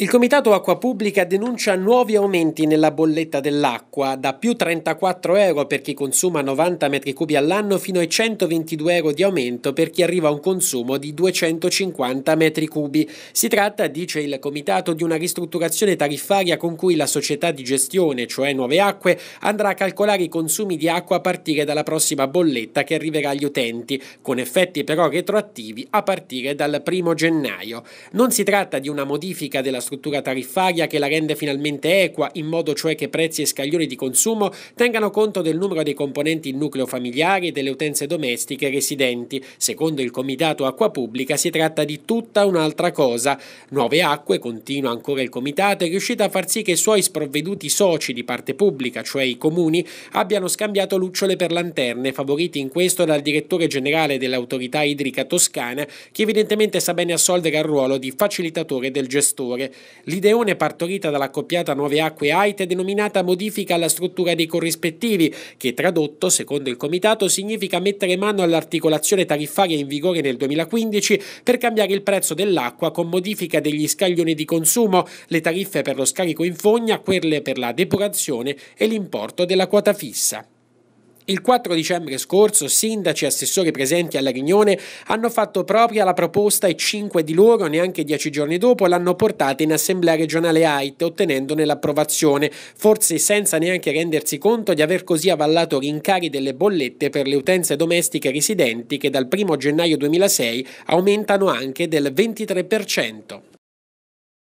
Il Comitato Acqua Pubblica denuncia nuovi aumenti nella bolletta dell'acqua, da più 34 euro per chi consuma 90 m3 all'anno fino ai 122 euro di aumento per chi arriva a un consumo di 250 m3. Si tratta, dice il Comitato, di una ristrutturazione tariffaria con cui la società di gestione, cioè Nuove Acque, andrà a calcolare i consumi di acqua a partire dalla prossima bolletta che arriverà agli utenti, con effetti però retroattivi a partire dal 1 gennaio. Non si tratta di una modifica della struttura tariffaria che la rende finalmente equa, in modo cioè che prezzi e scaglioni di consumo tengano conto del numero dei componenti in nucleo familiare e delle utenze domestiche residenti. Secondo il Comitato Acqua Pubblica si tratta di tutta un'altra cosa. Nuove Acque, continua ancora il Comitato, è riuscito a far sì che i suoi sprovveduti soci di parte pubblica, cioè i comuni, abbiano scambiato lucciole per lanterne, favoriti in questo dal direttore generale dell'autorità idrica toscana, che evidentemente sa bene assolvere al ruolo di facilitatore del gestore. L'ideone partorita dall'accoppiata Nuove Acque AIT è denominata modifica alla struttura dei corrispettivi, che tradotto, secondo il comitato, significa mettere mano all'articolazione tariffaria in vigore nel 2015 per cambiare il prezzo dell'acqua con modifica degli scaglioni di consumo, le tariffe per lo scarico in fogna, quelle per la depurazione e l'importo della quota fissa. Il 4 dicembre scorso sindaci e assessori presenti alla riunione hanno fatto propria la proposta e cinque di loro, neanche dieci giorni dopo, l'hanno portata in assemblea regionale AIT ottenendone l'approvazione, forse senza neanche rendersi conto di aver così avallato rincari delle bollette per le utenze domestiche residenti che dal 1 gennaio 2006 aumentano anche del 23%.